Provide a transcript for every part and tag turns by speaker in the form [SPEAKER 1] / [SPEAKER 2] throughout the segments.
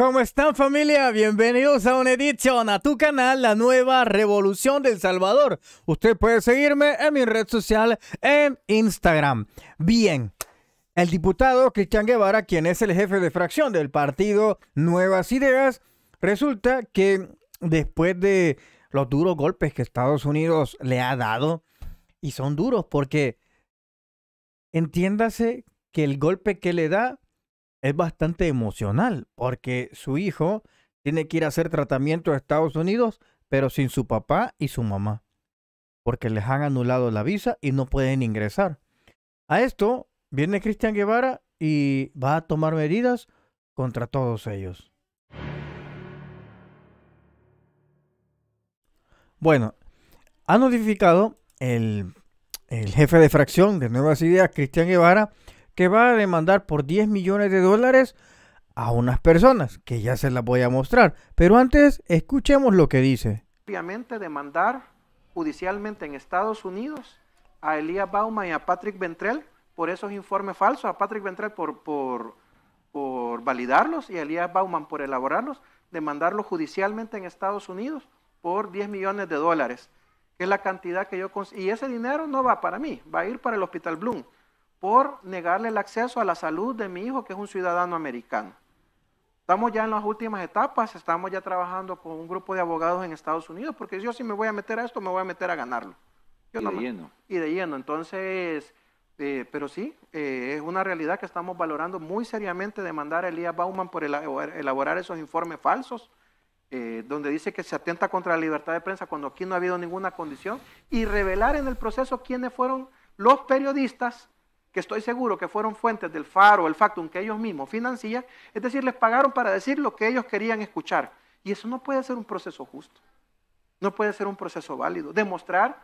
[SPEAKER 1] ¿Cómo están familia? Bienvenidos a un edición a tu canal, la nueva revolución del Salvador. Usted puede seguirme en mi red social en Instagram. Bien, el diputado Cristian Guevara, quien es el jefe de fracción del partido Nuevas Ideas, resulta que después de los duros golpes que Estados Unidos le ha dado, y son duros porque entiéndase que el golpe que le da es bastante emocional porque su hijo tiene que ir a hacer tratamiento a Estados Unidos, pero sin su papá y su mamá, porque les han anulado la visa y no pueden ingresar. A esto viene Cristian Guevara y va a tomar medidas contra todos ellos. Bueno, ha notificado el, el jefe de fracción de Nuevas Ideas, Cristian Guevara, que va a demandar por 10 millones de dólares a unas personas, que ya se las voy a mostrar. Pero antes, escuchemos lo que dice.
[SPEAKER 2] Obviamente demandar judicialmente en Estados Unidos a Elías Bauman y a Patrick Ventrell por esos informes falsos, a Patrick Ventrell por, por, por validarlos y a Elías Bauman por elaborarlos, demandarlo judicialmente en Estados Unidos por 10 millones de dólares, que es la cantidad que yo... Y ese dinero no va para mí, va a ir para el Hospital Bloom por negarle el acceso a la salud de mi hijo, que es un ciudadano americano. Estamos ya en las últimas etapas, estamos ya trabajando con un grupo de abogados en Estados Unidos, porque yo si me voy a meter a esto, me voy a meter a ganarlo. Yo y de lleno. Y de lleno. Entonces, eh, pero sí, eh, es una realidad que estamos valorando muy seriamente demandar a Elías Bauman por elaborar esos informes falsos, eh, donde dice que se atenta contra la libertad de prensa cuando aquí no ha habido ninguna condición, y revelar en el proceso quiénes fueron los periodistas que estoy seguro que fueron fuentes del FARO, el Factum, que ellos mismos financian, es decir, les pagaron para decir lo que ellos querían escuchar. Y eso no puede ser un proceso justo, no puede ser un proceso válido. Demostrar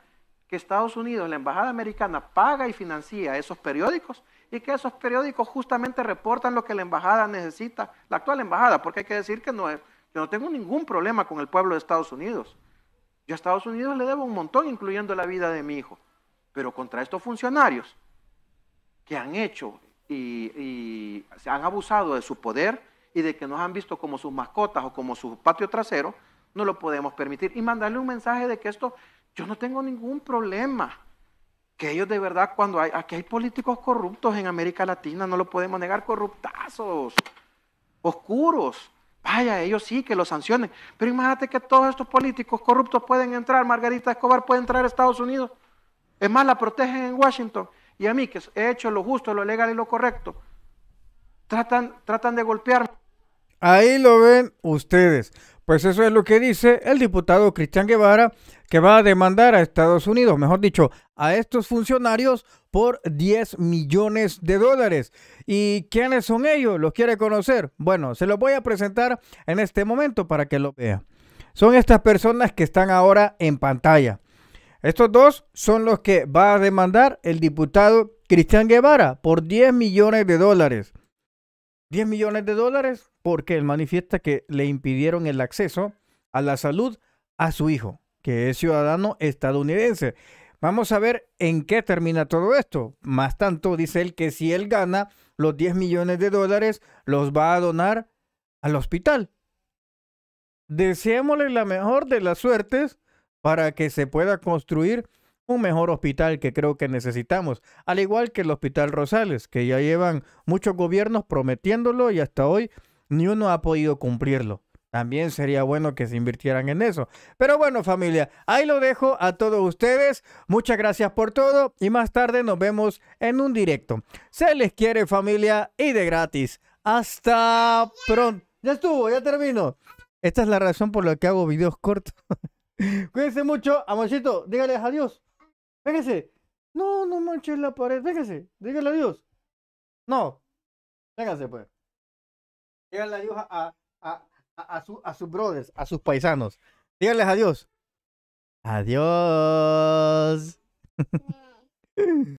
[SPEAKER 2] que Estados Unidos, la Embajada Americana, paga y financia esos periódicos y que esos periódicos justamente reportan lo que la Embajada necesita, la actual Embajada, porque hay que decir que no, yo no tengo ningún problema con el pueblo de Estados Unidos. Yo a Estados Unidos le debo un montón, incluyendo la vida de mi hijo, pero contra estos funcionarios que han hecho y, se han abusado de su poder y de que nos han visto como sus mascotas o como su patio trasero, no lo podemos permitir. Y mandarle un mensaje de que esto, yo no tengo ningún problema. Que ellos de verdad, cuando hay, aquí hay políticos corruptos en América Latina, no lo podemos negar, corruptazos, oscuros. Vaya, ellos sí que los sancionen. Pero imagínate que todos estos políticos corruptos pueden entrar, Margarita Escobar puede entrar a Estados Unidos. Es más, la protegen en Washington y a mí, que he hecho lo justo, lo legal y lo correcto, tratan, tratan de golpear. Ahí
[SPEAKER 1] lo ven ustedes. Pues eso es lo que dice el diputado Cristian Guevara, que va a demandar a Estados Unidos, mejor dicho, a estos funcionarios por 10 millones de dólares. ¿Y quiénes son ellos? ¿Los quiere conocer? Bueno, se los voy a presentar en este momento para que lo vea. Son estas personas que están ahora en pantalla. Estos dos son los que va a demandar el diputado Cristian Guevara por 10 millones de dólares. 10 millones de dólares porque él manifiesta que le impidieron el acceso a la salud a su hijo, que es ciudadano estadounidense. Vamos a ver en qué termina todo esto. Más tanto, dice él que si él gana los 10 millones de dólares, los va a donar al hospital. Deseémosle la mejor de las suertes para que se pueda construir un mejor hospital que creo que necesitamos, al igual que el Hospital Rosales, que ya llevan muchos gobiernos prometiéndolo y hasta hoy ni uno ha podido cumplirlo. También sería bueno que se invirtieran en eso. Pero bueno, familia, ahí lo dejo a todos ustedes. Muchas gracias por todo y más tarde nos vemos en un directo. Se les quiere, familia, y de gratis. Hasta pronto. Ya estuvo, ya termino. Esta es la razón por la que hago videos cortos. Cuídense mucho. Amorcito, dígales adiós. Véngase. No, no manches la pared. Véngase. Dígale adiós. No. Véngase, pues. Díganle adiós a, a, a, a, a sus brothers, a sus paisanos. Díganles adiós. Adiós.